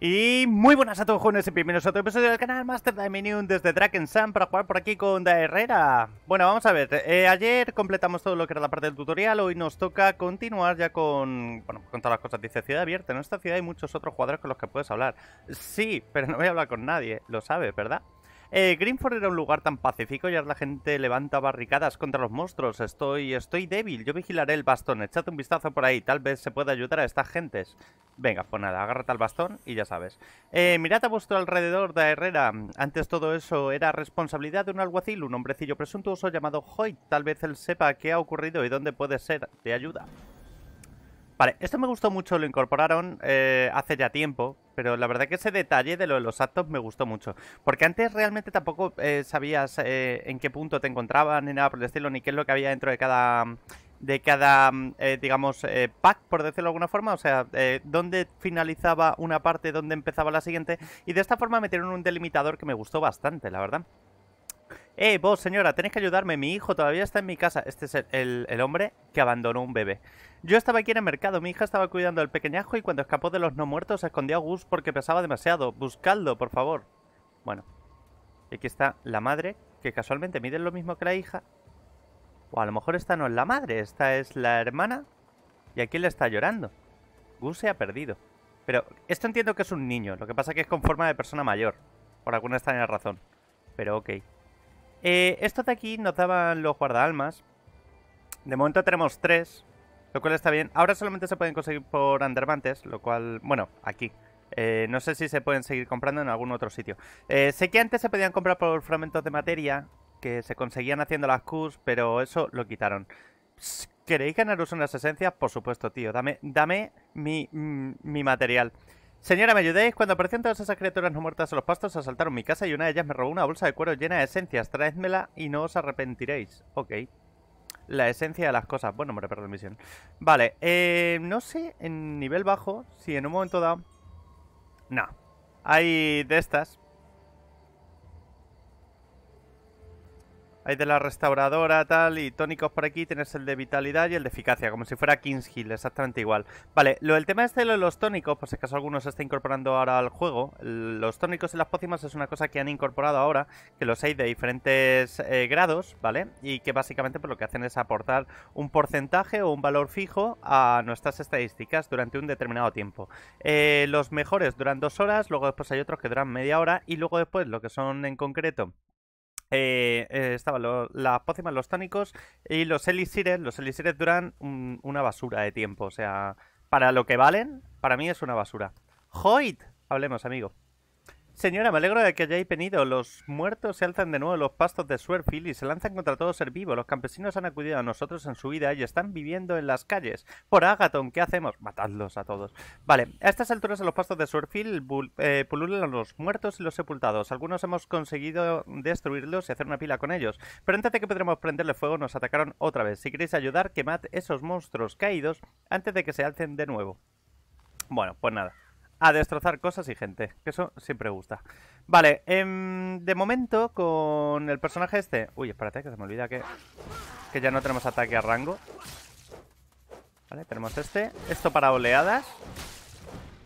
Y muy buenas a todos jóvenes y bienvenidos a otro episodio del canal Master Dominion desde Draken Sam, para jugar por aquí con Da Herrera. Bueno, vamos a ver, eh, ayer completamos todo lo que era la parte del tutorial, hoy nos toca continuar ya con, bueno, con todas las cosas. Dice Ciudad Abierta, en esta ciudad hay muchos otros jugadores con los que puedes hablar. Sí, pero no voy a hablar con nadie, lo sabes, ¿verdad? Eh, Greenford era un lugar tan pacífico y ahora la gente levanta barricadas contra los monstruos. Estoy, estoy débil, yo vigilaré el bastón. Echad un vistazo por ahí, tal vez se pueda ayudar a estas gentes. Venga, pues nada, agárrate al bastón y ya sabes. Eh, mirad a vuestro alrededor, da Herrera. Antes todo eso era responsabilidad de un alguacil, un hombrecillo presuntuoso llamado Hoyt. Tal vez él sepa qué ha ocurrido y dónde puede ser de ayuda. Vale, esto me gustó mucho, lo incorporaron eh, hace ya tiempo, pero la verdad que ese detalle de lo de los actos me gustó mucho. Porque antes realmente tampoco eh, sabías eh, en qué punto te encontraban, ni nada por el estilo, ni qué es lo que había dentro de cada, de cada digamos, pack, por decirlo de alguna forma. O sea, dónde finalizaba una parte, dónde empezaba la siguiente. Y de esta forma metieron un delimitador que me gustó bastante, la verdad. ¡Eh, vos, señora, tenéis que ayudarme! Mi hijo todavía está en mi casa. Este es el, hombre que abandonó un bebé. Yo estaba aquí en el mercado, mi hija estaba cuidando al pequeñajo y cuando escapó de los no muertos se escondió a Gus porque pesaba demasiado. Buscadlo, por favor. Bueno, aquí está la madre, que casualmente mide lo mismo que la hija. O a lo mejor esta no es la madre, esta es la hermana. Y aquí le está llorando. Gus se ha perdido. Pero esto entiendo que es un niño, lo que pasa es que es con forma de persona mayor. Por alguna extraña razón. Pero ok. Eh, de aquí nos daban los guardaalmas. De momento tenemos tres, lo cual está bien. Ahora solamente se pueden conseguir por Andermantes, lo cual, bueno, aquí. Eh, no sé si se pueden seguir comprando en algún otro sitio. Eh, sé que antes se podían comprar por fragmentos de materia, que se conseguían haciendo las Qs, pero eso lo quitaron. ¿Queréis en las esencias? Por supuesto, tío. Dame, dame mi, mm, mi material. Señora, ¿me ayudéis? Cuando aparecieron todas esas criaturas no muertas a los pastos, asaltaron mi casa y una de ellas me robó una bolsa de cuero llena de esencias. Traedmela y no os arrepentiréis. Ok. La esencia de las cosas. Bueno, me la misión. Vale, eh, no sé en nivel bajo si en un momento dado... No. Hay de estas Hay de la restauradora, tal, y tónicos por aquí. Tienes el de vitalidad y el de eficacia, como si fuera King's Hill, exactamente igual. Vale, lo, el tema es este de los tónicos, por si acaso algunos se está incorporando ahora al juego. Los tónicos y las pócimas es una cosa que han incorporado ahora, que los hay de diferentes eh, grados, ¿vale? Y que básicamente pues, lo que hacen es aportar un porcentaje o un valor fijo a nuestras estadísticas durante un determinado tiempo. Eh, los mejores duran dos horas, luego después hay otros que duran media hora y luego después lo que son en concreto eh, eh, estaban las pócimas, los tónicos y los elixires. Los elixires duran una basura de tiempo. O sea, para lo que valen, para mí es una basura. Hoid, hablemos, amigo. Señora, me alegro de que hayáis venido. Los muertos se alzan de nuevo los pastos de Swerfield y se lanzan contra todo ser vivo. Los campesinos han acudido a nosotros en su vida y están viviendo en las calles. Por Agaton, ¿qué hacemos? Matadlos a todos. Vale, a estas alturas en los pastos de Swerfield pululan eh, pululan los muertos y los sepultados. Algunos hemos conseguido destruirlos y hacer una pila con ellos. Pero antes de que podremos prenderle fuego, nos atacaron otra vez. Si queréis ayudar, quemad esos monstruos caídos antes de que se alcen de nuevo. Bueno, pues nada. A destrozar cosas y gente, que eso siempre gusta. Vale, em, de momento con el personaje este... Uy, espérate, que se me olvida que, ya no tenemos ataque a rango. Vale, tenemos este. Esto para oleadas.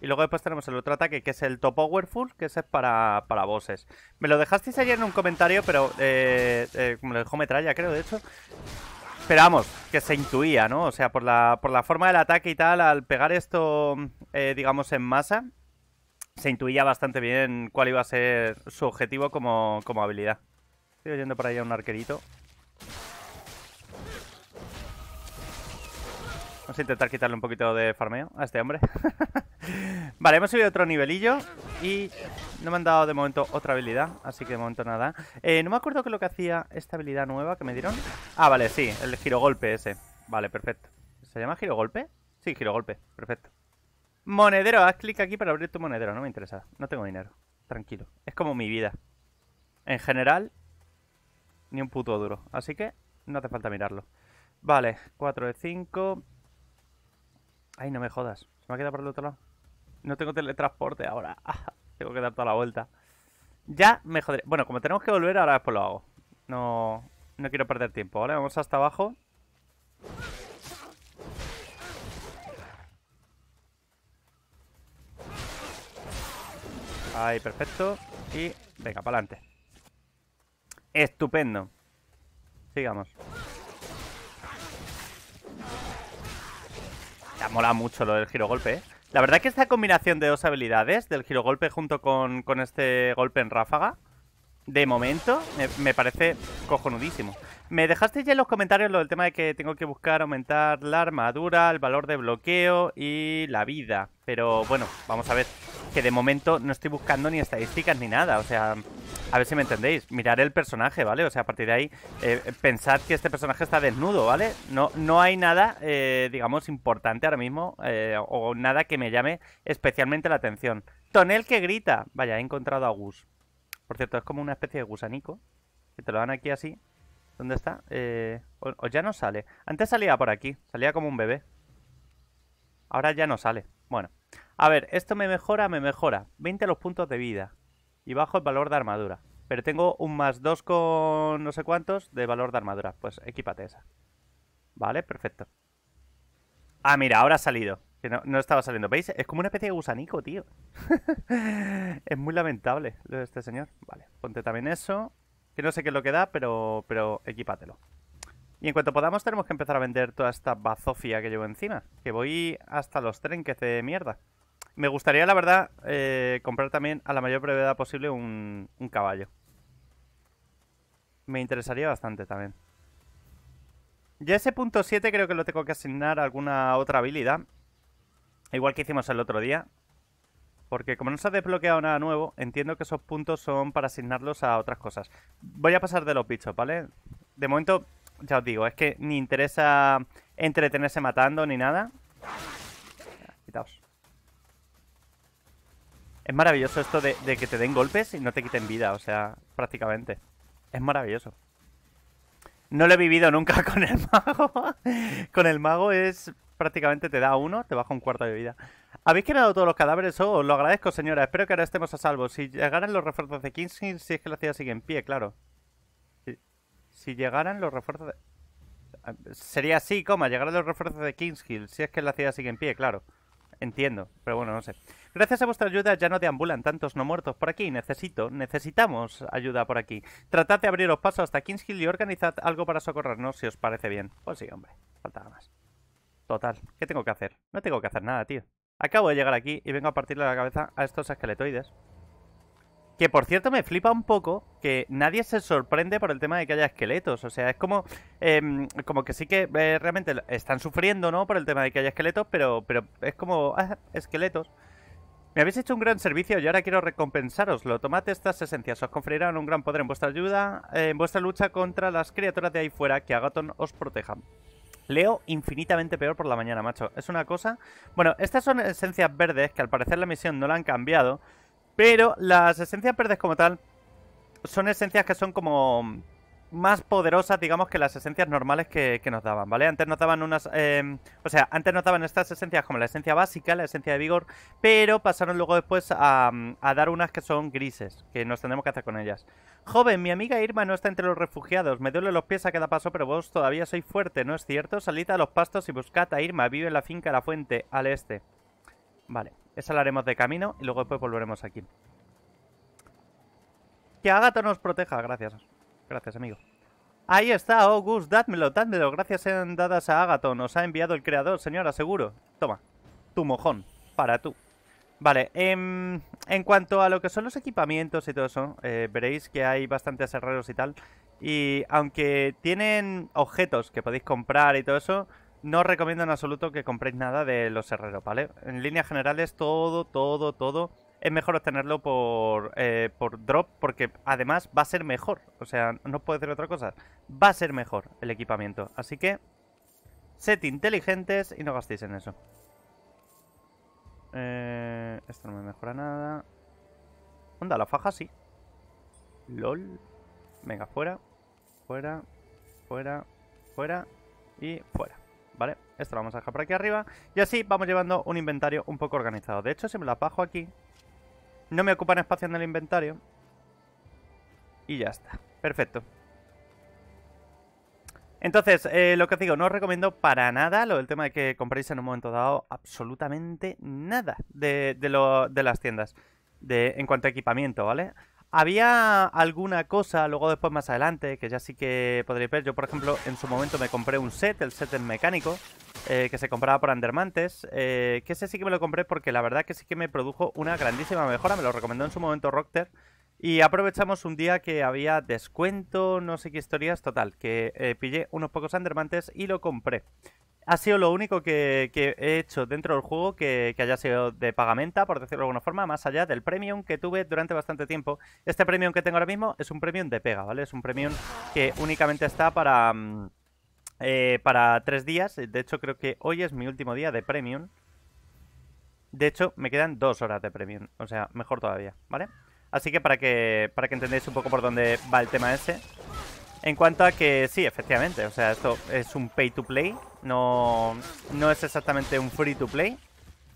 Y luego después tenemos el otro ataque, que es el Top Powerful, que ese es para, para bosses. Me lo dejasteis ayer en un comentario, pero... Eh, eh, me lo dejó Metralla, creo, de hecho esperamos que se intuía, ¿no? O sea, por la, por la forma del ataque y tal, al pegar esto, eh, digamos, en masa, se intuía bastante bien cuál iba a ser su objetivo como, como habilidad. Estoy oyendo por allá a un arquerito. Vamos a intentar quitarle un poquito de farmeo a este hombre. vale, hemos subido otro nivelillo y no me han dado de momento otra habilidad, así que de momento nada. Eh, no me acuerdo qué es lo que hacía esta habilidad nueva que me dieron. Ah, vale, sí, el giro golpe ese. Vale, perfecto. ¿Se llama giro girogolpe? Sí, golpe perfecto. Monedero, haz clic aquí para abrir tu monedero, no me interesa. No tengo dinero, tranquilo. Es como mi vida. En general, ni un puto duro. Así que no hace falta mirarlo. Vale, 4 de 5. Ay, no me jodas. ¿Se me ha quedado por el otro lado? No tengo teletransporte ahora. Ah, tengo que dar toda la vuelta. Ya me joderé. Bueno, como tenemos que volver, ahora después lo hago. No, no quiero perder tiempo, ¿vale? Vamos hasta abajo. Ahí, perfecto. Y venga, para adelante. Estupendo. Sigamos. mola mucho lo del giro golpe, ¿eh? La verdad que esta combinación de dos habilidades, del giro golpe junto con, este golpe en ráfaga, de momento me, parece cojonudísimo. Me dejasteis ya en los comentarios lo del tema de que tengo que buscar aumentar la armadura, el valor de bloqueo y la vida. Pero bueno, vamos a ver que de momento no estoy buscando ni estadísticas ni nada. O sea, a ver si me entendéis, mirar el personaje, ¿vale? O sea, a partir de ahí, eh, pensad que este personaje está desnudo, ¿vale? No, no hay nada, eh, digamos, importante ahora mismo eh, o nada que me llame especialmente la atención. Tonel que grita. Vaya, he encontrado a Gus. Por cierto, es como una especie de gusanico, que te lo dan aquí así. ¿Dónde está? O, ya no sale. Antes salía por aquí, salía como un bebé. Ahora ya no sale. Bueno. A ver, esto me mejora, me mejora. 20 los puntos de vida y bajo el valor de armadura. Pero tengo un más 2 con no sé cuántos de valor de armadura. Pues equipate esa. Vale, perfecto. Ah, mira, ahora ha salido. Que no, estaba saliendo. ¿Veis? Es como una especie de gusanico, tío. es muy lamentable lo de este señor. Vale, ponte también eso. Que no sé qué es lo que da, pero, pero equipátelo. Y en cuanto podamos tenemos que empezar a vender toda esta bazofia que llevo encima. Que voy hasta los trenques de mierda. Me gustaría, la verdad, eh, comprar también a la mayor brevedad posible un, un caballo. Me interesaría bastante también. Ya ese punto 7 creo que lo tengo que asignar a alguna otra habilidad. Igual que hicimos el otro día. Porque como no se ha desbloqueado nada nuevo, entiendo que esos puntos son para asignarlos a otras cosas. Voy a pasar de los bichos, ¿vale? De momento, ya os digo, es que ni interesa entretenerse matando ni nada. Quitaos. Es maravilloso esto de, que te den golpes y no te quiten vida, o sea, prácticamente. Es maravilloso. No lo he vivido nunca con el mago. con el mago es prácticamente te da uno, te baja un cuarto de vida. ¿Habéis quedado todos los cadáveres? Oh, lo agradezco, señora. Espero que ahora estemos a salvo. Si llegaran los refuerzos de Kingshill, si es que la ciudad sigue en pie, claro. Si, llegaran los refuerzos de... Ah, sería así, coma, llegaran los refuerzos de Kingshill, si es que la ciudad sigue en pie, claro. Entiendo, pero bueno, no sé. Gracias a vuestra ayuda ya no deambulan tantos no muertos por aquí. Necesito, necesitamos ayuda por aquí. Tratad de abriros paso hasta Kings Hill y organizad algo para socorrernos si os parece bien. Pues sí, hombre, faltaba más. Total, ¿qué tengo que hacer? No tengo que hacer nada, tío. Acabo de llegar aquí y vengo a partirle la cabeza a estos esqueletoides. Que por cierto me flipa un poco que nadie se sorprende por el tema de que haya esqueletos. O sea, es como, em, como que sí que eh, realmente están sufriendo, ¿no? Por el tema de que haya esqueletos, pero, pero es como, ah, esqueletos. Me habéis hecho un gran servicio y ahora quiero recompensaroslo. Tomad estas esencias, os conferirán un gran poder en vuestra ayuda, eh, en vuestra lucha contra las criaturas de ahí fuera que Agaton os protejan. Leo infinitamente peor por la mañana, macho. Es una cosa... Bueno, estas son esencias verdes que al parecer la misión no la han cambiado, pero las esencias verdes como tal son esencias que son como más poderosas, digamos, que las esencias normales que, nos daban, ¿vale? Antes nos daban unas... Em, o sea, antes nos daban estas esencias como la esencia básica, la esencia de vigor, pero pasaron luego después a, a, dar unas que son grises, que nos tendremos que hacer con ellas. Joven, mi amiga Irma no está entre los refugiados, me duele los pies a cada paso, pero vos todavía sois fuerte, ¿no es cierto? Salid a los pastos y buscad a Irma, vive en la finca La Fuente, al este. Vale. Esa la haremos de camino y luego después volveremos aquí. Que Agatha nos proteja. Gracias. Gracias, amigo. Ahí está, August, Gus, dádmelo, dádmelo. Gracias sean dadas a Agaton. Nos ha enviado el creador, señora, seguro. Toma, tu mojón, para tú. Vale, em, en cuanto a lo que son los equipamientos y todo eso, eh, veréis que hay bastantes herreros y tal. Y aunque tienen objetos que podéis comprar y todo eso, no os recomiendo en absoluto que compréis nada de los herreros, ¿vale? En líneas generales, todo, todo, todo es mejor obtenerlo por, eh, drop porque además va a ser mejor. O sea, no puedo decir otra cosa. Va a ser mejor el equipamiento. Así que, set inteligentes y no gastéis en eso. Eh, esto no me mejora nada. Onda, la faja sí. LOL. Venga, fuera. Fuera. Fuera. Fuera. Y fuera. ¿vale? Esto lo vamos a dejar por aquí arriba. Y así vamos llevando un inventario un poco organizado. De hecho, si me lo bajo aquí, no me ocupan espacio en el inventario. Y ya está. Perfecto. Entonces, eh, lo que os digo, no os recomiendo para nada lo del tema de que compréis en un momento dado absolutamente nada de, las tiendas de, en cuanto a equipamiento, ¿vale? vale había alguna cosa, luego después más adelante, que ya sí que podréis ver. Yo, por ejemplo, en su momento me compré un set, el set en mecánico, eh, que se compraba por Andermantes. Eh, que ese sí que me lo compré porque la verdad que sí que me produjo una grandísima mejora. Me lo recomendó en su momento Rockter. Y aprovechamos un día que había descuento, no sé qué historias, total, que eh, pillé unos pocos Andermantes y lo compré ha sido lo único que, he hecho dentro del juego que, haya sido de pagamenta, por decirlo de alguna forma, más allá del premium que tuve durante bastante tiempo. Este premium que tengo ahora mismo es un premium de pega, ¿vale? Es un premium que únicamente está para, mm, eh, para tres días. De hecho, creo que hoy es mi último día de premium. De hecho, me quedan dos horas de premium, o sea, mejor todavía, ¿vale? Así que para que, para que entendáis un poco por dónde va el tema ese... En cuanto a que sí, efectivamente, o sea, esto es un pay to play, no, es exactamente un free to play.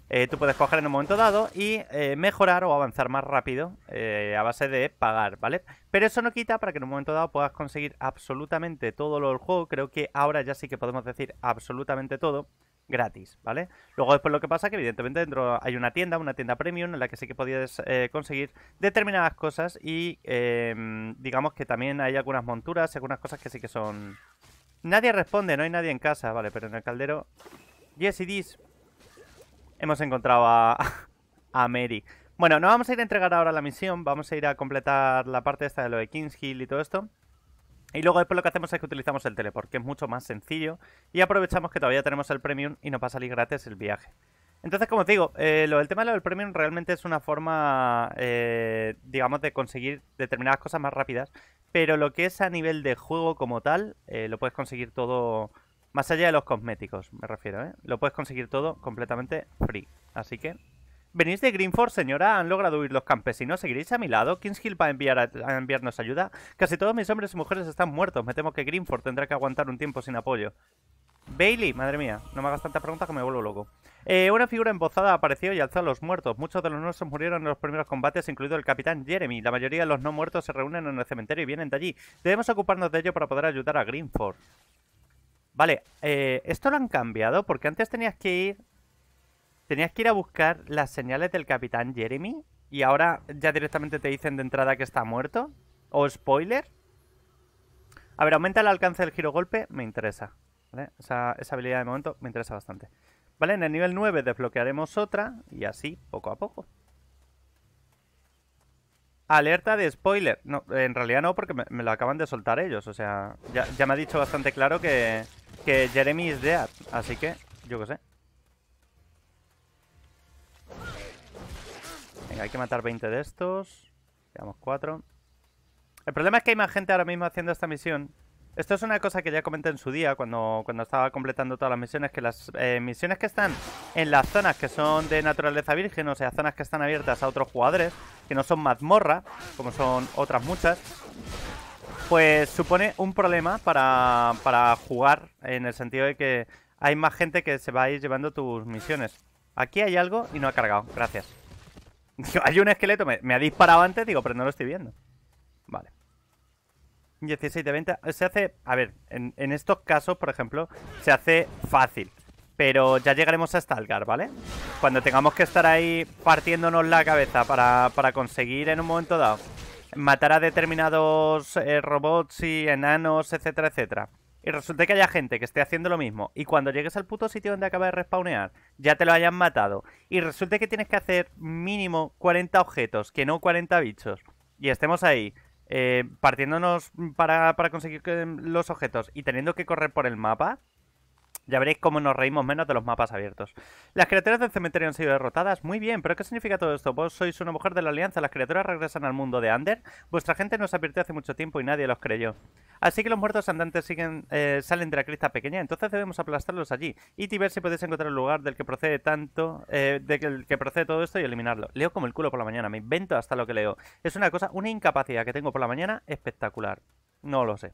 Eh, tú puedes coger en un momento dado y eh, mejorar o avanzar más rápido eh, a base de pagar, ¿vale? Pero eso no quita para que en un momento dado puedas conseguir absolutamente todo lo del juego. Creo que ahora ya sí que podemos decir absolutamente todo gratis, ¿vale? Luego después lo que pasa es que evidentemente dentro hay una tienda, una tienda premium en la que sí que podías eh, conseguir determinadas cosas y em, digamos que también hay algunas monturas algunas cosas que sí que son... Nadie responde, no hay nadie en casa, vale, pero en el caldero... Yes, y is. Hemos encontrado a, a Mary. Bueno, nos vamos a ir a entregar ahora la misión, vamos a ir a completar la parte esta de lo de Kings Hill y todo esto. Y luego después lo que hacemos es que utilizamos el teleport, que es mucho más sencillo. Y aprovechamos que todavía tenemos el premium y nos va a salir gratis el viaje. Entonces, como os digo, el eh, lo tema lo del premium realmente es una forma, eh, digamos, de conseguir determinadas cosas más rápidas. Pero lo que es a nivel de juego como tal, eh, lo puedes conseguir todo, más allá de los cosméticos, me refiero, ¿eh? Lo puedes conseguir todo completamente free. Así que Venís de Greenford, señora. Han logrado huir los campesinos. ¿Seguiréis a mi lado? Kingshill va a, enviar a, enviarnos ayuda. Casi todos mis hombres y mujeres están muertos. Me temo que Greenford tendrá que aguantar un tiempo sin apoyo. Bailey, madre mía, no me hagas tantas preguntas que me vuelvo loco. Eh, una figura embozada apareció y alzó a los muertos. Muchos de los nuestros murieron en los primeros combates, incluido el capitán Jeremy. La mayoría de los no muertos se reúnen en el cementerio y vienen de allí. Debemos ocuparnos de ello para poder ayudar a Greenford. Vale, eh, esto lo han cambiado porque antes tenías que ir Tenías que ir a buscar las señales del capitán Jeremy y ahora ya directamente te dicen de entrada que está muerto. O spoiler. A ver, aumenta el alcance del giro golpe, me interesa. Esa, habilidad de momento me interesa bastante. Vale, en el nivel 9 desbloquearemos otra y así, poco a poco. Alerta de spoiler. No, en realidad no, porque me, lo acaban de soltar ellos. O sea, ya, me ha dicho bastante claro que, que Jeremy is dead. Así que, yo qué sé. hay que matar 20 de estos. Quedamos 4. El problema es que hay más gente ahora mismo haciendo esta misión. Esto es una cosa que ya comenté en su día cuando, cuando estaba completando todas las misiones, que las eh, misiones que están en las zonas que son de naturaleza virgen, o sea, zonas que están abiertas a otros jugadores, que no son mazmorra, como son otras muchas, pues supone un problema para, para jugar en el sentido de que hay más gente que se va a ir llevando tus misiones. Aquí hay algo y no ha cargado, gracias. hay un esqueleto, me, ha disparado antes, digo, pero no lo estoy viendo. Vale. 16 de 20. Se hace, a ver, en, estos casos, por ejemplo, se hace fácil. Pero ya llegaremos a stalgar ¿vale? Cuando tengamos que estar ahí partiéndonos la cabeza para, conseguir en un momento dado matar a determinados eh, robots y enanos, etcétera, etcétera y resulta que haya gente que esté haciendo lo mismo y cuando llegues al puto sitio donde acaba de respawnear ya te lo hayan matado y resulta que tienes que hacer mínimo 40 objetos, que no 40 bichos, y estemos ahí eh, partiéndonos para, para conseguir em, los objetos y teniendo que correr por el mapa, ya veréis cómo nos reímos menos de los mapas abiertos. Las criaturas del cementerio han sido derrotadas. Muy bien, pero ¿qué significa todo esto? Vos sois una mujer de la Alianza, las criaturas regresan al mundo de Ander. Vuestra gente nos advirtió hace mucho tiempo y nadie los creyó. Así que los muertos andantes siguen, eh, salen de la crista pequeña, entonces debemos aplastarlos allí. Y ver si podéis encontrar el lugar del que procede tanto, eh, del que procede todo esto y eliminarlo. Leo como el culo por la mañana, me invento hasta lo que leo. Es una cosa, una incapacidad que tengo por la mañana espectacular. No lo sé.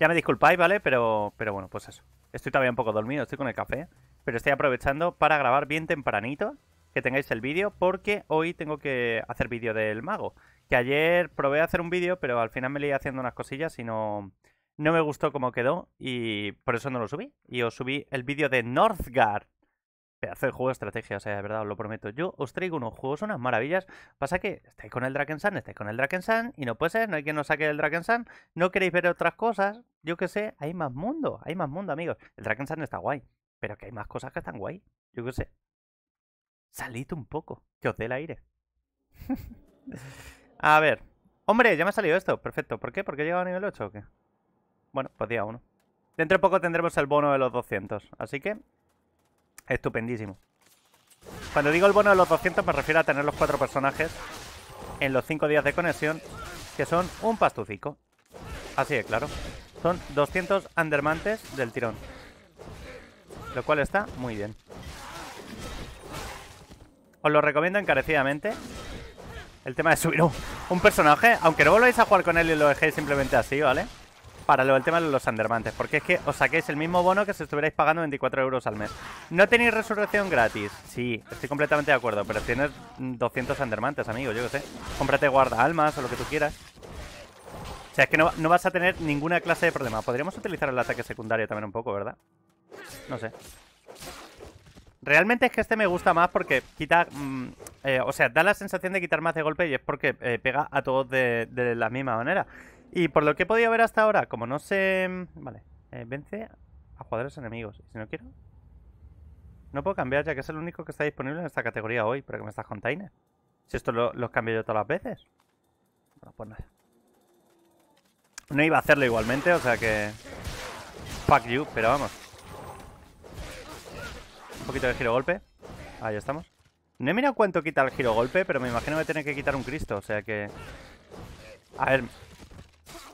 Ya me disculpáis, ¿vale? Pero, pero bueno, pues eso. Estoy todavía un poco dormido, estoy con el café. Pero estoy aprovechando para grabar bien tempranito que tengáis el vídeo porque hoy tengo que hacer vídeo del mago. Que ayer probé a hacer un vídeo, pero al final me leí haciendo unas cosillas y no, me gustó cómo quedó y por eso no lo subí. Y os subí el vídeo de Northgard, Hacer de juego de estrategia, o sea, de verdad, os lo prometo. Yo os traigo unos juegos, unas maravillas. Pasa que estáis con el Sun estáis con el Sun y no puede ser, no hay quien nos saque del Sun No queréis ver otras cosas, yo qué sé, hay más mundo, hay más mundo, amigos. El Sun está guay, pero que hay más cosas que están guay, yo qué sé. Salid un poco, que os dé el aire. a ver. Hombre, ya me ha salido esto, perfecto. ¿Por qué? ¿Porque he llegado a nivel 8 o qué? Bueno, pues día 1. Dentro de poco tendremos el bono de los 200, así que Estupendísimo. Cuando digo el bono de los 200 me refiero a tener los cuatro personajes en los cinco días de conexión, que son un pastucico. Así de claro. Son 200 undermantes del tirón. Lo cual está muy bien. Os lo recomiendo encarecidamente. El tema de subir un, personaje, aunque no volváis a jugar con él y lo dejéis simplemente así, ¿vale? vale para lo del tema de los andermantes, porque es que os saquéis el mismo bono que si estuvierais pagando 24 euros al mes. ¿No tenéis resurrección gratis? Sí, estoy completamente de acuerdo, pero tienes 200 andermantes, amigo, yo qué sé. Cómprate guarda almas o lo que tú quieras. O sea, es que no, vas a tener ninguna clase de problema. Podríamos utilizar el ataque secundario también un poco, ¿verdad? No sé. Realmente es que este me gusta más porque quita... Mm, eh, o sea, da la sensación de quitar más de golpe y es porque eh, pega a todos de, de la misma manera. Y por lo que he podido ver hasta ahora, como no se... Vale, eh, vence a jugadores enemigos. Si no quiero... No puedo cambiar ya que es el único que está disponible en esta categoría hoy. ¿Pero que me estás container? Si esto lo, los cambio yo todas las veces. Bueno, pues nada. No iba a hacerlo igualmente, o sea que... Fuck you, pero vamos. Un poquito de giro golpe. Ahí estamos. No he mirado cuánto quita el giro golpe, pero me imagino que tiene que quitar un Cristo, o sea que... A ver,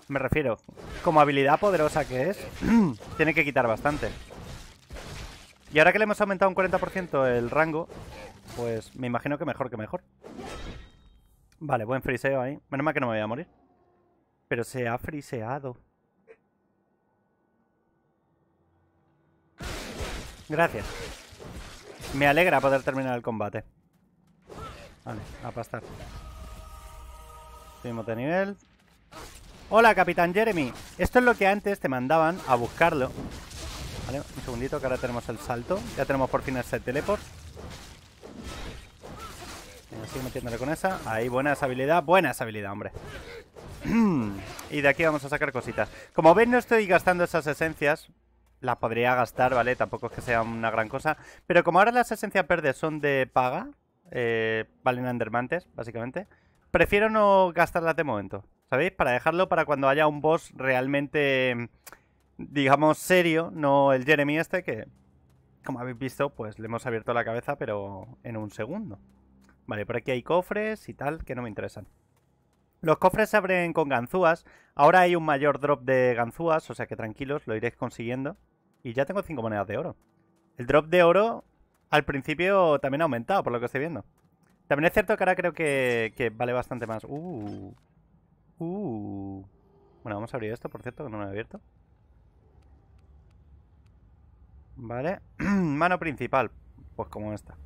me refiero, como habilidad poderosa que es, tiene que quitar bastante. Y ahora que le hemos aumentado un 40% el rango, pues me imagino que mejor que mejor. Vale, buen friseo ahí. Menos mal que no me voy a morir. Pero se ha friseado. Gracias. Me alegra poder terminar el combate. Vale, a pastar. Subimos de nivel. Hola, Capitán Jeremy. Esto es lo que antes te mandaban a buscarlo. Vale, un segundito que ahora tenemos el salto. Ya tenemos por fin el set teleport. sigue metiéndole con esa. Ahí, buena esa habilidad. Buena esa habilidad, hombre. y de aquí vamos a sacar cositas. Como veis, no estoy gastando esas esencias. Las podría gastar, ¿vale? Tampoco es que sea una gran cosa. Pero como ahora las esencias verdes son de paga, eh, valen andermantes, básicamente, prefiero no gastarlas de momento. ¿Sabéis? Para dejarlo para cuando haya un boss realmente, digamos, serio, no el Jeremy este que, como habéis visto, pues le hemos abierto la cabeza, pero en un segundo. Vale, por aquí hay cofres y tal, que no me interesan. Los cofres se abren con ganzúas. Ahora hay un mayor drop de ganzúas, o sea que tranquilos, lo iréis consiguiendo. Y ya tengo 5 monedas de oro. El drop de oro al principio también ha aumentado, por lo que estoy viendo. También es cierto que ahora creo que, vale bastante más. Uh, Uh. Bueno, vamos a abrir esto, por cierto, que no lo he abierto. Vale. Mano principal. Pues como esta.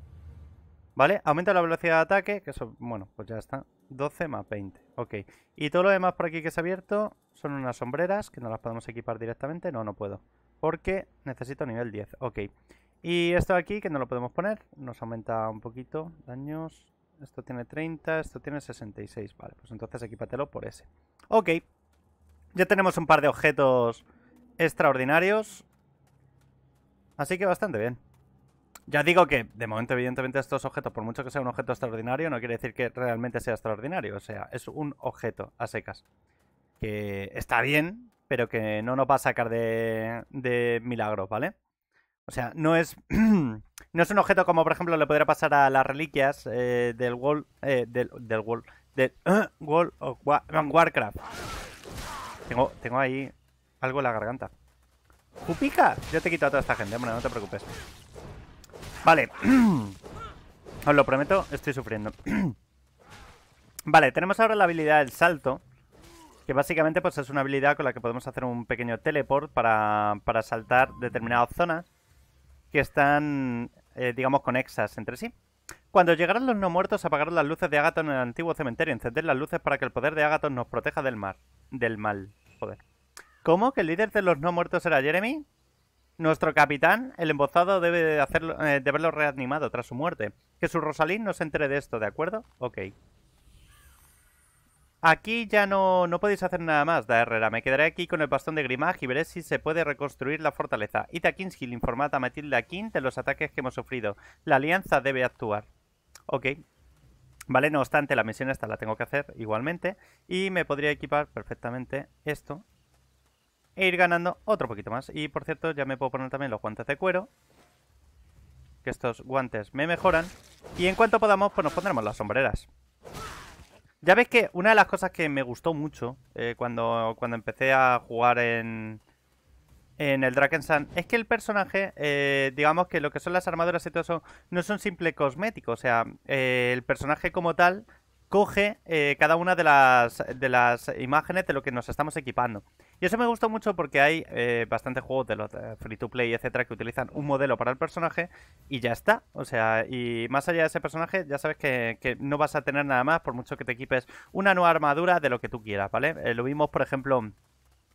Vale, aumenta la velocidad de ataque, que eso, bueno, pues ya está. 12 más 20, ok. Y todo lo demás por aquí que se ha abierto son unas sombreras, que no las podemos equipar directamente. No, no puedo, porque necesito nivel 10, ok. Y esto de aquí, que no lo podemos poner, nos aumenta un poquito daños, esto tiene 30, esto tiene 66. Vale, pues entonces equípatelo por ese. Ok. Ya tenemos un par de objetos extraordinarios. Así que bastante bien. Ya digo que, de momento, evidentemente, estos objetos, por mucho que sea un objeto extraordinario, no quiere decir que realmente sea extraordinario. O sea, es un objeto a secas. Que está bien, pero que no nos va a sacar de, milagro, milagros, ¿vale? O sea, no es, no es un objeto como, por ejemplo, le podría pasar a las reliquias eh, del World, eh, del, del World, del of Warcraft. Tengo, tengo ahí algo en la garganta. ¡Jupica! Yo te quito a toda esta gente, bueno, no te preocupes. Vale. Os lo prometo, estoy sufriendo. vale, tenemos ahora la habilidad del salto. Que básicamente pues es una habilidad con la que podemos hacer un pequeño teleport para, para saltar determinadas zonas que están, eh, digamos, conexas entre sí. Cuando llegaran los no muertos, apagaron las luces de Agaton en el antiguo cementerio. Encender las luces para que el poder de Agaton nos proteja del mar. Del mal. Joder. ¿Cómo? ¿Que el líder de los no muertos era Jeremy? Nuestro capitán, el embozado, debe de, hacerlo, eh, de reanimado tras su muerte. Que su Rosalind no se entere de esto, ¿de acuerdo? Ok. Aquí ya no, no podéis hacer nada más, da Herrera. Me quedaré aquí con el bastón de Grimaj y veré si se puede reconstruir la fortaleza. Y informa informad a Matilda King de los ataques que hemos sufrido. La alianza debe actuar. Ok. Vale, no obstante, la misión esta la tengo que hacer igualmente. Y me podría equipar perfectamente esto. E ir ganando otro poquito más. Y por cierto, ya me puedo poner también los guantes de cuero. Que estos guantes me mejoran. Y en cuanto podamos, pues nos pondremos las sombreras. Ya ves que una de las cosas que me gustó mucho eh, cuando, cuando empecé a jugar en, en el Sun es que el personaje, eh, digamos que lo que son las armaduras y todo eso, no son simple cosméticos, O sea, eh, el personaje como tal coge eh, cada una de las, de las imágenes de lo que nos estamos equipando. Y eso me gustó mucho porque hay eh, bastantes juegos de los free to play, etcétera, que utilizan un modelo para el personaje y ya está. O sea, y más allá de ese personaje, ya sabes que, no vas a tener nada más, por mucho que te equipes una nueva armadura de lo que tú quieras, ¿vale? Eh, lo vimos, por ejemplo,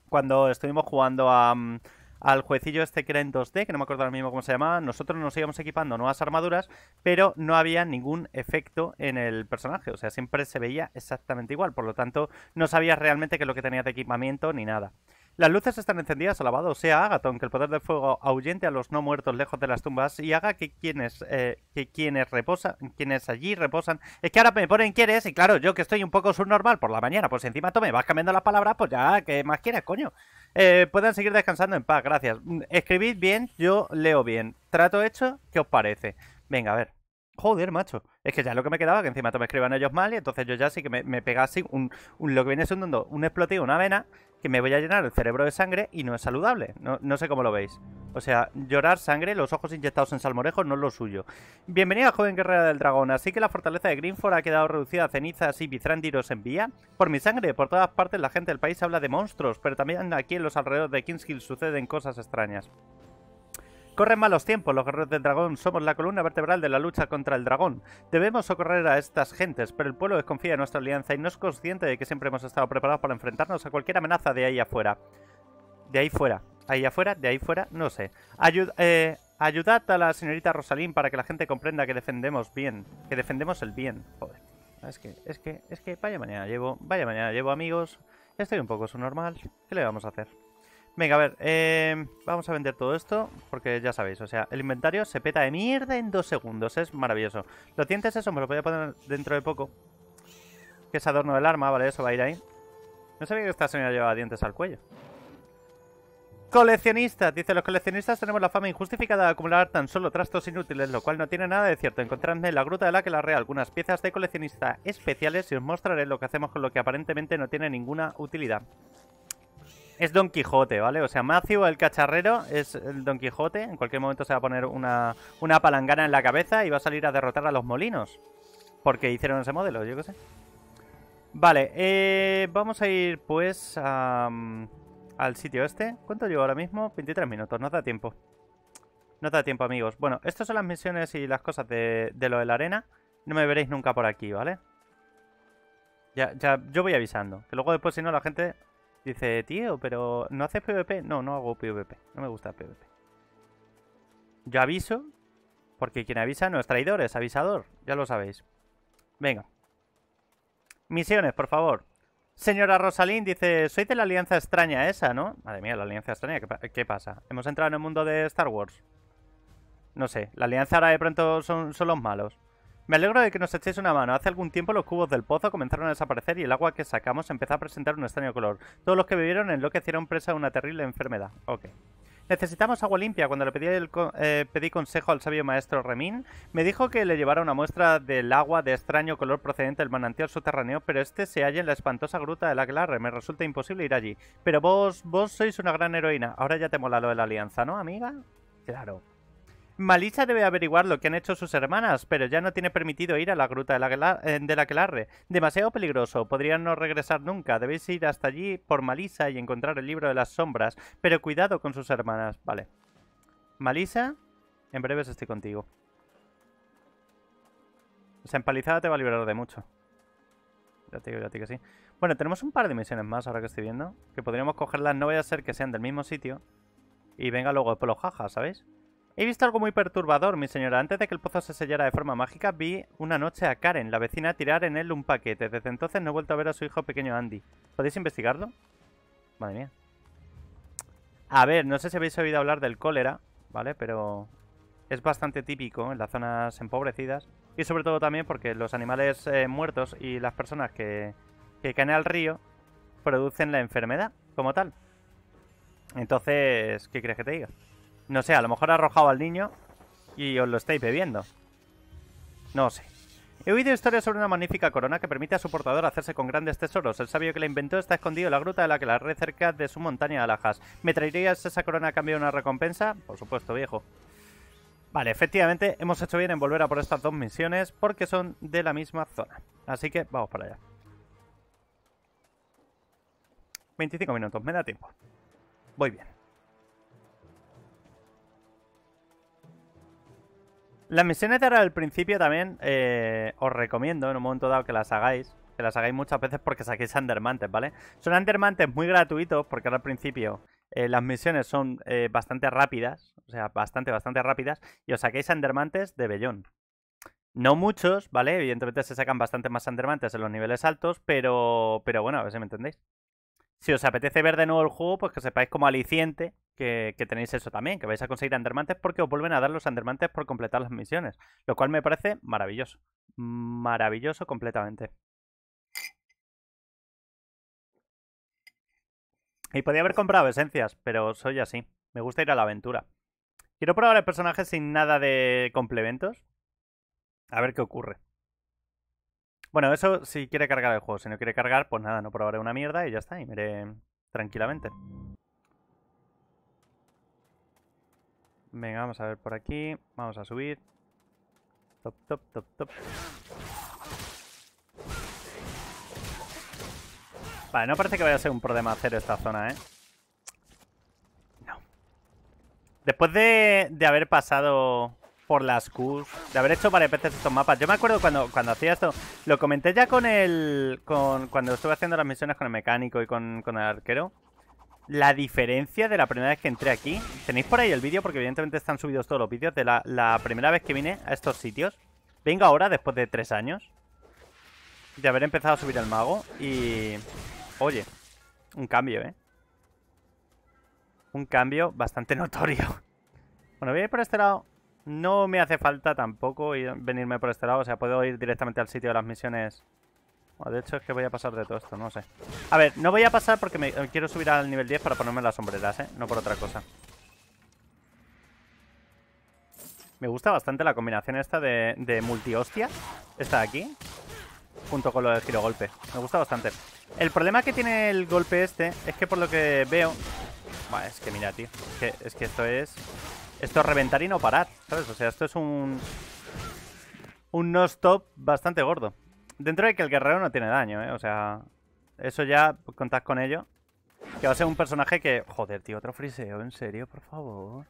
cuando estuvimos jugando a. Mm, al juecillo este que era en 2D, que no me acuerdo ahora mismo cómo se llamaba, nosotros nos íbamos equipando nuevas armaduras, pero no había ningún efecto en el personaje, o sea, siempre se veía exactamente igual, por lo tanto, no sabías realmente qué es lo que tenías de equipamiento ni nada. Las luces están encendidas, o sea Agaton, que el poder del fuego ahuyente a los no muertos lejos de las tumbas y haga que quienes, eh, que quienes reposan, quienes allí reposan. Es que ahora me ponen quieres, y claro, yo que estoy un poco subnormal por la mañana, pues encima tome, vas cambiando las palabras, pues ya, ¿qué más quieres, coño? Eh, puedan seguir descansando en paz, gracias. Mm, escribid bien, yo leo bien. Trato hecho, ¿qué os parece? Venga, a ver. Joder, macho. Es que ya lo que me quedaba, que encima me escriban ellos mal, y entonces yo ya sí que me, me pegase un, un, lo que viene siendo un, un una vena, que me voy a llenar el cerebro de sangre y no es saludable. No, sé cómo lo veis. O sea, llorar sangre, los ojos inyectados en salmorejo no es lo suyo. Bienvenida, joven guerrera del dragón. Así que la fortaleza de Greenford ha quedado reducida a cenizas y Bithrandir os envía Por mi sangre, por todas partes la gente del país habla de monstruos, pero también aquí en los alrededores de Kingskill suceden cosas extrañas. Corren malos tiempos, los guerreros del dragón somos la columna vertebral de la lucha contra el dragón. Debemos socorrer a estas gentes, pero el pueblo desconfía de nuestra alianza y no es consciente de que siempre hemos estado preparados para enfrentarnos a cualquier amenaza de ahí afuera. De ahí fuera. Ahí afuera, de ahí fuera, no sé. Ayuda eh, ayudad a la señorita Rosalín para que la gente comprenda que defendemos bien. Que defendemos el bien. Joder. Es que, es que, es que, vaya mañana llevo, vaya mañana llevo amigos. Estoy un poco su normal. ¿Qué le vamos a hacer? Venga, a ver, eh, vamos a vender todo esto, porque ya sabéis, o sea, el inventario se peta de mierda en dos segundos, es maravilloso. Los dientes eso me lo voy a poner dentro de poco, que es adorno del arma, vale, eso va a ir ahí. No sabía que esta señora llevaba dientes al cuello. Coleccionistas, dice, los coleccionistas tenemos la fama injustificada de acumular tan solo trastos inútiles, lo cual no tiene nada de cierto. Encontradme en la gruta de la que la algunas piezas de coleccionista especiales y os mostraré lo que hacemos con lo que aparentemente no tiene ninguna utilidad es Don Quijote, ¿vale? O sea, Matthew, el cacharrero, es el Don Quijote. En cualquier momento se va a poner una, palangana en la cabeza y va a salir a derrotar a los molinos. Porque hicieron ese modelo, yo qué sé. Vale, eh, vamos a ir pues al sitio este. ¿Cuánto llevo ahora mismo? 23 minutos, no da tiempo. No da tiempo, amigos. Bueno, estas son las misiones y las cosas de, lo de la arena. No me veréis nunca por aquí, ¿vale? Ya, ya, yo voy avisando. Que luego después, si no, la gente Dice, tío, pero ¿no haces PvP? No, no hago PvP. No me gusta PvP. Yo aviso, porque quien avisa no es traidor, es avisador. Ya lo sabéis. Venga. Misiones, por favor. Señora Rosalín dice, soy de la Alianza Extraña esa, ¿no? Madre mía, la Alianza Extraña, ¿qué, pasa? ¿Hemos entrado en el mundo de Star Wars? No sé, la Alianza ahora de pronto son, son los malos. Me alegro de que nos echéis una mano. Hace algún tiempo los cubos del pozo comenzaron a desaparecer y el agua que sacamos empezó a presentar un extraño color. Todos los que vivieron en lo que hicieron presa de una terrible enfermedad. Ok. Necesitamos agua limpia. Cuando le pedí, eh, pedí consejo al sabio maestro Remín, me dijo que le llevara una muestra del agua de extraño color procedente del manantial subterráneo, pero este se halla en la espantosa gruta de la Glarre. Me resulta imposible ir allí. Pero vos, vos sois una gran heroína. Ahora ya te mola lo de la alianza, ¿no, amiga? Claro. Malisa debe averiguar lo que han hecho sus hermanas, pero ya no tiene permitido ir a la gruta de la, eh, de la Demasiado peligroso, podrían no regresar nunca. Debéis ir hasta allí por Malisa y encontrar el libro de las sombras, pero cuidado con sus hermanas. Vale. Malisa, en breves estoy contigo. O empalizada te va a liberar de mucho. Ya te digo, ya te digo sí. Bueno, tenemos un par de misiones más ahora que estoy viendo. Que podríamos cogerlas, no vaya a ser que sean del mismo sitio. Y venga luego por polo jaja, ¿sabéis? He visto algo muy perturbador, mi señora. Antes de que el pozo se sellara de forma mágica, vi una noche a Karen, la vecina, tirar en él un paquete. Desde entonces no he vuelto a ver a su hijo pequeño Andy. ¿Podéis investigarlo? Madre mía. A ver, no sé si habéis oído hablar del cólera, ¿vale? Pero es bastante típico en las zonas empobrecidas. Y sobre todo también porque los animales eh, muertos y las personas que, que caen al río producen la enfermedad como tal. Entonces, ¿qué crees que te diga? No sé, a lo mejor ha arrojado al niño y os lo estáis bebiendo. No sé. He oído historias sobre una magnífica corona que permite a su portador hacerse con grandes tesoros. El sabio que la inventó está escondido en la gruta de la que la recerca de su montaña de alhajas. ¿Me traerías esa corona a cambio de una recompensa? Por supuesto, viejo. Vale, efectivamente, hemos hecho bien en volver a por estas dos misiones porque son de la misma zona. Así que vamos para allá. 25 minutos, me da tiempo. Voy bien. Las misiones de ahora al principio también eh, os recomiendo en un momento dado que las hagáis. Que las hagáis muchas veces porque saquéis andermantes, ¿vale? Son andermantes muy gratuitos porque ahora al principio eh, las misiones son eh, bastante rápidas. O sea, bastante, bastante rápidas. Y os saquéis andermantes de bellón. No muchos, ¿vale? Evidentemente se sacan bastante más andermantes en los niveles altos, pero, pero bueno, a ver si me entendéis. Si os apetece ver de nuevo el juego, pues que sepáis como aliciente que, tenéis eso también, que vais a conseguir andermantes porque os vuelven a dar los andermantes por completar las misiones, lo cual me parece maravilloso. Maravilloso completamente. Y podía haber comprado esencias, pero soy así. Me gusta ir a la aventura. Quiero probar el personaje sin nada de complementos. A ver qué ocurre. Bueno, eso si quiere cargar el juego. Si no quiere cargar, pues nada, no probaré una mierda y ya está. Y iré tranquilamente. Venga, vamos a ver por aquí. Vamos a subir. Top, top, top, top. Vale, no parece que vaya a ser un problema hacer esta zona, ¿eh? No. Después de, de haber pasado por las Qs, de haber hecho varias veces estos mapas. Yo me acuerdo cuando, cuando hacía esto, lo comenté ya con el... Con, cuando estuve haciendo las misiones con el mecánico y con, el arquero. La diferencia de la primera vez que entré aquí. Tenéis por ahí el vídeo porque evidentemente están subidos todos los vídeos de la, la primera vez que vine a estos sitios. Vengo ahora, después de tres años. De haber empezado a subir el mago y... Oye, un cambio, ¿eh? Un cambio bastante notorio. Bueno, voy a ir por este lado. No me hace falta tampoco ir, venirme por este lado. O sea, puedo ir directamente al sitio de las misiones. o de hecho es que voy a pasar de todo esto, no sé. A ver, no voy a pasar porque me eh, quiero subir al nivel 10 para ponerme las sombreras, ¿eh? No por otra cosa. Me gusta bastante la combinación esta de, de multi Esta de aquí. Junto con lo del giro golpe. Me gusta bastante. El problema que tiene el golpe este es que por lo que veo... es que mira, tío. que, es que esto es... Esto es reventar y no parar, ¿sabes? O sea, esto es un... Un no-stop bastante gordo. Dentro de que el guerrero no tiene daño, ¿eh? O sea, eso ya pues, Contad con ello. Que va a ser un personaje que... Joder, tío, otro friseo, en serio, por favor.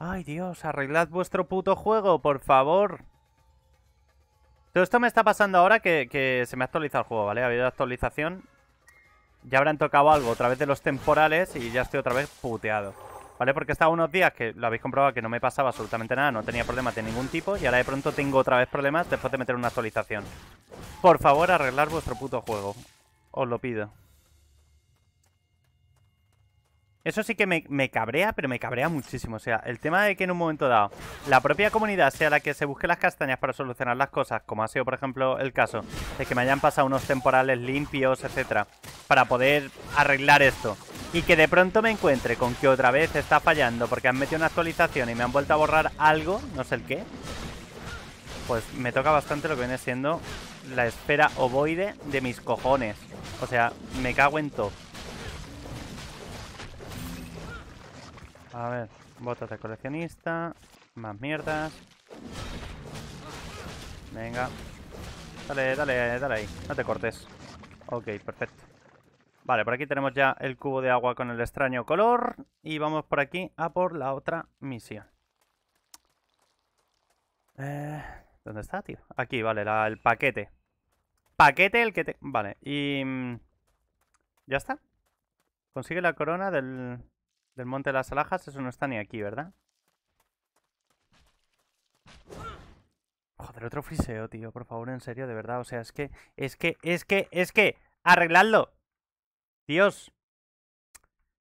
Ay, Dios, arreglad vuestro puto juego, por favor. Todo esto me está pasando ahora que, que se me ha actualizado el juego, ¿vale? Ha habido actualización. Ya habrán tocado algo A través de los temporales y ya estoy otra vez puteado. ¿vale? Porque he estado unos días que lo habéis comprobado que no me pasaba absolutamente nada, no tenía problemas de ningún tipo y ahora de pronto tengo otra vez problemas después de meter una actualización. Por favor, arreglar vuestro puto juego. Os lo pido. Eso sí que me, cabrea, pero me cabrea muchísimo. O sea, el tema de que en un momento dado la propia comunidad sea la que se busque las castañas para solucionar las cosas, como ha sido, por ejemplo, el caso de que me hayan pasado unos temporales limpios, etcétera, para poder arreglar esto y que de pronto me encuentre con que otra vez está fallando porque han metido una actualización y me han vuelto a borrar algo, no sé el qué, pues me toca bastante lo que viene siendo la espera ovoide de mis cojones. O sea, me cago en todo. A ver, botas de coleccionista, más mierdas. Venga. Dale, dale, dale ahí, no te cortes. Ok, perfecto. Vale, por aquí tenemos ya el cubo de agua con el extraño color. Y vamos por aquí a por la otra misión. Eh, ¿Dónde está, tío? Aquí, vale, el paquete. Paquete el que te... Vale, y... Mm, ¿Ya está? Consigue la corona del, del monte de las alhajas. Eso no está ni aquí, ¿verdad? Joder, otro friseo, tío. Por favor, en serio, de verdad. O sea, es que... Es que... Es que... Es que... ¡Arregladlo! Dios.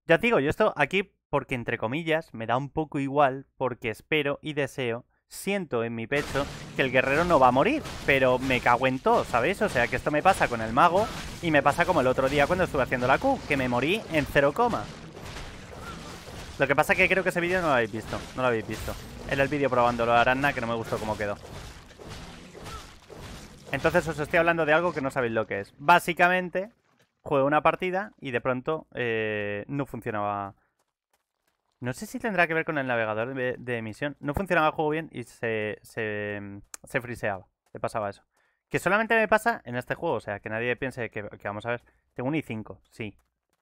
Ya digo, yo esto aquí, porque entre comillas, me da un poco igual, porque espero y deseo, siento en mi pecho que el guerrero no va a morir, pero me cago en todo, ¿sabéis? O sea, que esto me pasa con el mago y me pasa como el otro día cuando estuve haciendo la Q, que me morí en 0, lo que pasa es que creo que ese vídeo no lo habéis visto. No lo habéis visto. Era el vídeo probándolo a Arana que no me gustó cómo quedó. Entonces os estoy hablando de algo que no sabéis lo que es. Básicamente, jugué una partida y de pronto eh, no funcionaba. No sé si tendrá que ver con el navegador de, emisión, No funcionaba el juego bien y se, se, se friseaba. Le pasaba eso. Que solamente me pasa en este juego. O sea, que nadie piense que, vamos a ver. Tengo un i5, sí.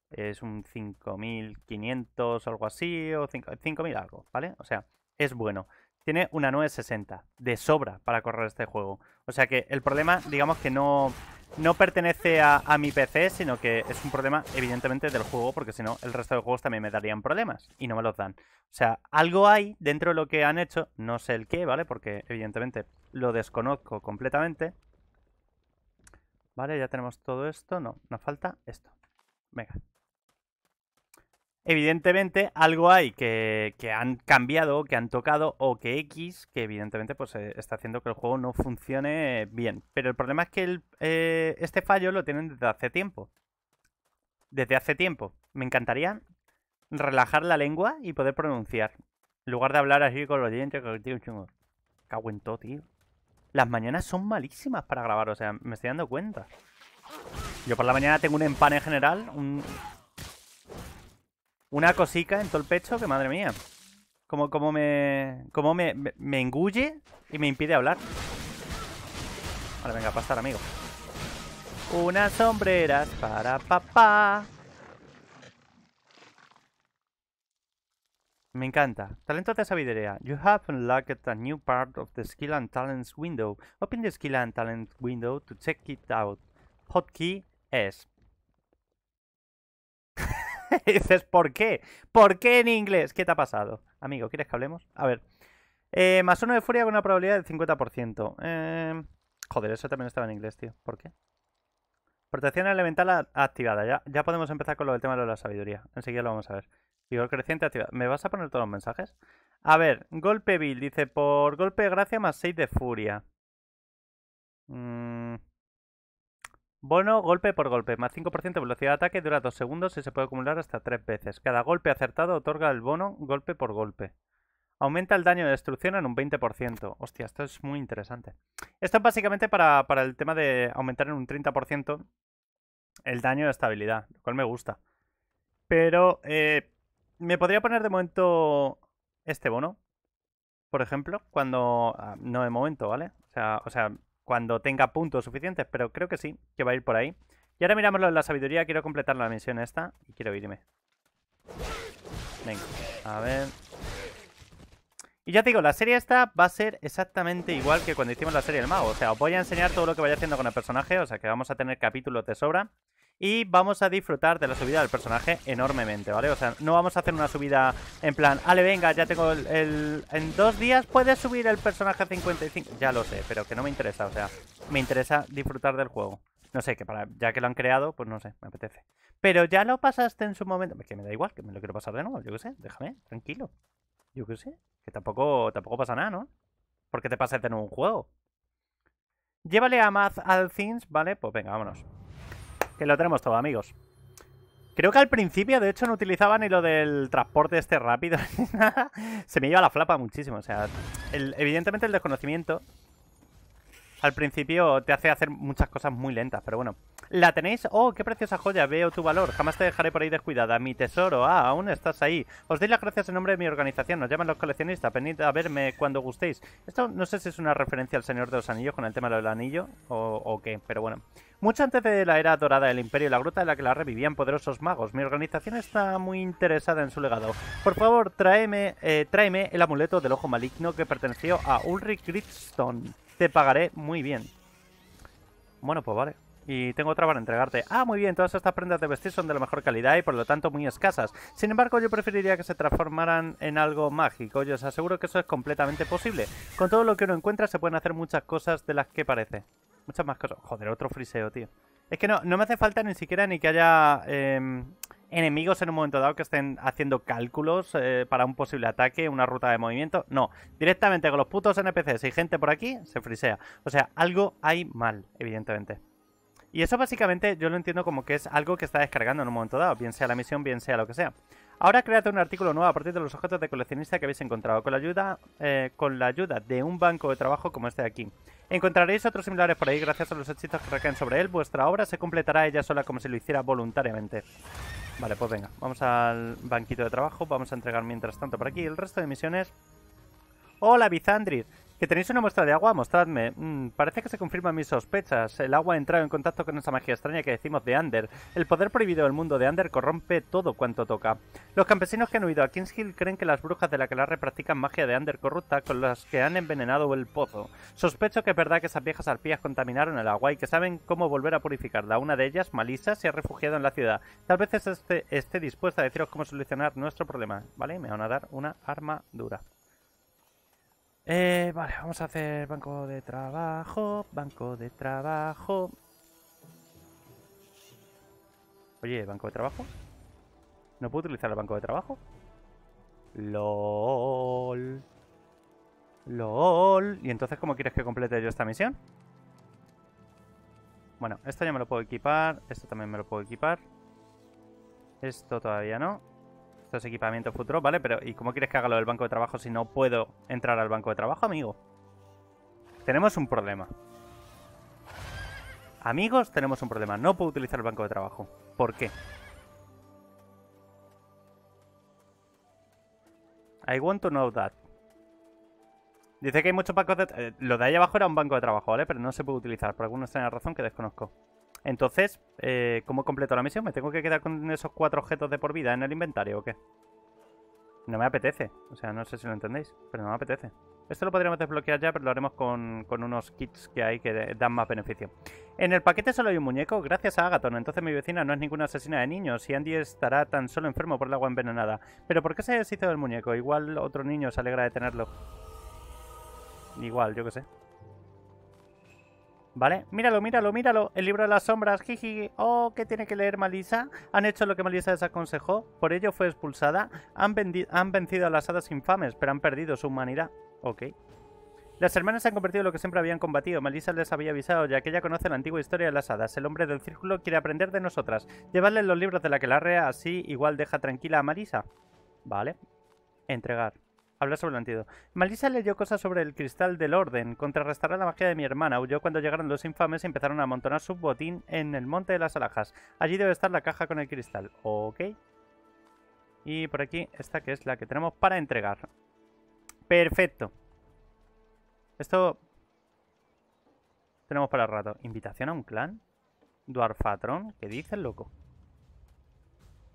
Es un 5500 o algo así. O 5000 algo, ¿vale? O sea, es bueno. Tiene una 960 de sobra para correr este juego. O sea que el problema, digamos que no no pertenece a, mi PC, sino que es un problema evidentemente del juego, porque si no el resto de juegos también me darían problemas y no me los dan. O sea, algo hay dentro de lo que han hecho, no sé el qué, ¿vale? Porque evidentemente lo desconozco completamente. Vale, ya tenemos todo esto, no, nos falta esto. Venga, evidentemente algo hay que, han cambiado, que han tocado o que X, que evidentemente pues eh, está haciendo que el juego no funcione bien. Pero el problema es que eh, este fallo lo tienen desde hace tiempo. Desde hace tiempo. Me encantaría relajar la lengua y poder pronunciar. En lugar de hablar así con los dientes, que tío chungo. en tío. Las mañanas son malísimas para grabar, o sea, me estoy dando cuenta. Yo por la mañana tengo un empane general, un, una cosica en todo el pecho que madre mía. Como, como me. Como me, engulle y me impide hablar. Vale, venga, pasar, amigo. Unas sombreras para papá. Me encanta. Talento de sabiduría. You have unlocked a new part of the skill and talents window. Open the skill and talents window to check it out. Hotkey S. y dices, ¿por qué? ¿Por qué en inglés? ¿Qué te ha pasado? Amigo, ¿quieres que hablemos? A ver. Eh, más uno de furia con una probabilidad del 50%. Eh, joder, eso también estaba en inglés, tío. ¿Por qué? Protección elemental activada. Ya, ya podemos empezar con lo del tema de la sabiduría. Enseguida lo vamos a ver. Vigor creciente activada. ¿Me vas a poner todos los mensajes? A ver, golpe vil. Dice, por golpe de gracia más 6 de furia. Mmm... Bono, golpe por golpe, más 5% de velocidad de ataque, dura 2 segundos y se puede acumular hasta 3 veces. Cada golpe acertado otorga el bono golpe por golpe. Aumenta el daño de destrucción en un 20%. Hostia, esto es muy interesante. Esto es básicamente para, el tema de aumentar en un 30% el daño de estabilidad, lo cual me gusta. Pero eh, me podría poner de momento este bono, por ejemplo, cuando... Ah, no de momento, ¿vale? O sea, o sea cuando tenga puntos suficientes, pero creo que sí, que va a ir por ahí. Y ahora miramos lo la sabiduría, quiero completar la misión esta y quiero irme. Venga, a ver... Y ya te digo, la serie esta va a ser exactamente igual que cuando hicimos la serie del mago. O sea, os voy a enseñar todo lo que vaya haciendo con el personaje, o sea que vamos a tener capítulos de sobra y vamos a disfrutar de la subida del personaje enormemente, ¿vale? O sea, no vamos a hacer una subida en plan, ale, venga, ya tengo el, En dos días puedes subir el personaje a 55... Ya lo sé, pero que no me interesa, o sea, me interesa disfrutar del juego. No sé, que para, ya que lo han creado, pues no sé, me apetece. Pero ya lo pasaste en su momento... Que me da igual, que me lo quiero pasar de nuevo, yo qué sé, déjame, tranquilo. Yo qué sé, que tampoco, tampoco pasa nada, ¿no? Porque te pasaste en un juego. Llévale a Math al Things, ¿vale? Pues venga, vámonos. Que lo tenemos todo, amigos. Creo que al principio, de hecho, no utilizaba ni lo del transporte este rápido Se me iba la flapa muchísimo. O sea, evidentemente el desconocimiento al principio te hace hacer muchas cosas muy lentas, pero bueno. ¿La tenéis? ¡Oh, qué preciosa joya! Veo tu valor. Jamás te dejaré por ahí descuidada. Mi tesoro. Ah, aún estás ahí. Os doy las gracias en nombre de mi organización. Nos llaman los coleccionistas. Venid a verme cuando gustéis. Esto no sé si es una referencia al Señor de los Anillos con el tema del anillo o qué, pero bueno. Mucho antes de la era dorada del Imperio, la gruta en la que la revivían poderosos magos. Mi organización está muy interesada en su legado. Por favor, tráeme, eh, tráeme el amuleto del ojo maligno que perteneció a Ulrich Te pagaré muy bien. Bueno, pues vale y tengo otra para entregarte. Ah, muy bien, todas estas prendas de vestir son de la mejor calidad y por lo tanto muy escasas. Sin embargo, yo preferiría que se transformaran en algo mágico. Yo os aseguro que eso es completamente posible. Con todo lo que uno encuentra se pueden hacer muchas cosas de las que parece. Muchas más cosas. Joder, otro friseo, tío. Es que no, no me hace falta ni siquiera ni que haya em, enemigos en un momento dado que estén haciendo cálculos eh, para un posible ataque, una ruta de movimiento. No, directamente con los putos NPCs y gente por aquí, se frisea. O sea, algo hay mal, evidentemente. Y eso básicamente yo lo entiendo como que es algo que está descargando en un momento dado, bien sea la misión, bien sea lo que sea. Ahora créate un artículo nuevo a partir de los objetos de coleccionista que habéis encontrado con la ayuda, eh, con la ayuda de un banco de trabajo como este de aquí. Encontraréis otros similares por ahí gracias a los hechizos que recaen sobre él. Vuestra obra se completará ella sola como si lo hiciera voluntariamente. Vale, pues venga, vamos al banquito de trabajo. Vamos a entregar mientras tanto por aquí el resto de misiones. Hola, Bizandris. Que tenéis una muestra de agua, mostradme. Mm, parece que se confirman mis sospechas. El agua ha entrado en contacto con esa magia extraña que decimos de Ander. El poder prohibido del mundo de Ander corrompe todo cuanto toca. Los campesinos que han huido a Kingshill creen que las brujas de la Calarre practican magia de Ander corrupta con las que han envenenado el pozo. Sospecho que es verdad que esas viejas arpías contaminaron el agua y que saben cómo volver a purificarla. Una de ellas, Malisa, se ha refugiado en la ciudad. Tal vez este, esté dispuesta a deciros cómo solucionar nuestro problema. ¿Vale? Me van a dar una armadura. Eh, vale, vamos a hacer banco de trabajo, banco de trabajo. Oye, banco de trabajo. ¿No puedo utilizar el banco de trabajo? LOL. LOL. ¿Y entonces cómo quieres que complete yo esta misión? Bueno, esto ya me lo puedo equipar, esto también me lo puedo equipar. Esto todavía no estos equipamientos futuros, ¿vale? Pero ¿y cómo quieres que haga lo del banco de trabajo si no puedo entrar al banco de trabajo, amigo? Tenemos un problema. Amigos, tenemos un problema. No puedo utilizar el banco de trabajo. ¿Por qué? I want to know that. Dice que hay muchos bancos de... Eh, lo de ahí abajo era un banco de trabajo, ¿vale? Pero no se puede utilizar, por alguna extraña razón que desconozco. Entonces, eh, ¿cómo completo la misión? ¿Me tengo que quedar con esos cuatro objetos de por vida en el inventario o qué? No me apetece. O sea, no sé si lo entendéis, pero no me apetece. Esto lo podríamos desbloquear ya, pero lo haremos con, con, unos kits que hay que dan más beneficio. En el paquete solo hay un muñeco, gracias a Agaton. Entonces mi vecina no es ninguna asesina de niños y Andy estará tan solo enfermo por el agua envenenada. Pero ¿por qué se deshizo del muñeco? Igual otro niño se alegra de tenerlo. Igual, yo qué sé. ¿Vale? Míralo, míralo, míralo. El libro de las sombras, jiji. Oh, ¿qué tiene que leer Malisa? Han hecho lo que Malisa les aconsejó, Por ello fue expulsada. Han, vencido a las hadas infames, pero han perdido su humanidad. Ok. Las hermanas se han convertido en lo que siempre habían combatido. Malisa les había avisado, ya que ella conoce la antigua historia de las hadas. El hombre del círculo quiere aprender de nosotras. Llevarle los libros de la que la rea, así igual deja tranquila a Malisa, Vale. Entregar. Habla sobre el antídoto. Malisa leyó cosas sobre el cristal del orden. Contrarrestará la magia de mi hermana. Huyó cuando llegaron los infames y empezaron a amontonar su botín en el monte de las alhajas. Allí debe estar la caja con el cristal. Ok. Y por aquí, esta que es la que tenemos para entregar. Perfecto. Esto... Tenemos para rato. ¿Invitación a un clan? Dwarfatron, ¿Qué dices, loco?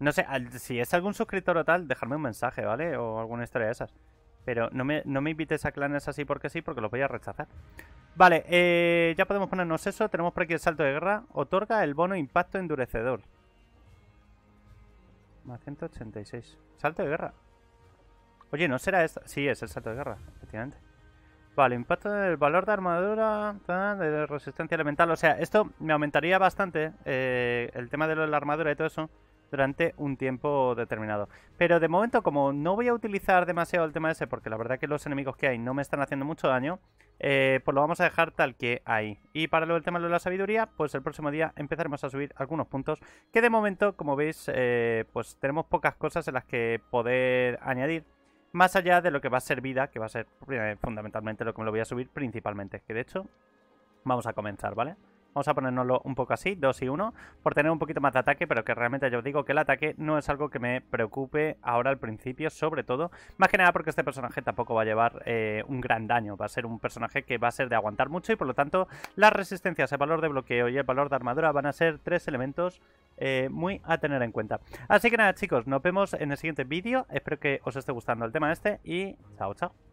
No sé, si es algún suscriptor o tal, dejarme un mensaje, ¿vale? O alguna historia de esas. Pero no me, invites a clanes así porque sí, porque los voy a rechazar. Vale, eh, ya podemos ponernos eso. Tenemos por aquí el salto de guerra. Otorga el bono impacto endurecedor. Más 186. Salto de guerra. Oye, ¿no será esto? Sí, es el salto de guerra, efectivamente. Vale, impacto del valor de armadura, de resistencia elemental. O sea, esto me aumentaría bastante eh, el tema de la armadura y todo eso durante un tiempo determinado. Pero de momento, como no voy a utilizar demasiado el tema ese, porque la verdad que los enemigos que hay no me están haciendo mucho daño, eh, pues lo vamos a dejar tal que hay. Y para lo del tema de la sabiduría, pues el próximo día empezaremos a subir algunos puntos, que de momento, como veis, eh, pues tenemos pocas cosas en las que poder añadir. Más allá de lo que va a ser vida, que va a ser eh, fundamentalmente lo que me lo voy a subir principalmente. Que de hecho, vamos a comenzar, ¿vale? vale Vamos a ponernoslo un poco así, 2 y 1, por tener un poquito más de ataque, pero que realmente yo os digo que el ataque no es algo que me preocupe ahora al principio, sobre todo, más que nada porque este personaje tampoco va a llevar eh, un gran daño, va a ser un personaje que va a ser de aguantar mucho y por lo tanto las resistencias, el valor de bloqueo y el valor de armadura van a ser tres elementos eh, muy a tener en cuenta. Así que nada chicos, nos vemos en el siguiente vídeo, espero que os esté gustando el tema este y chao chao.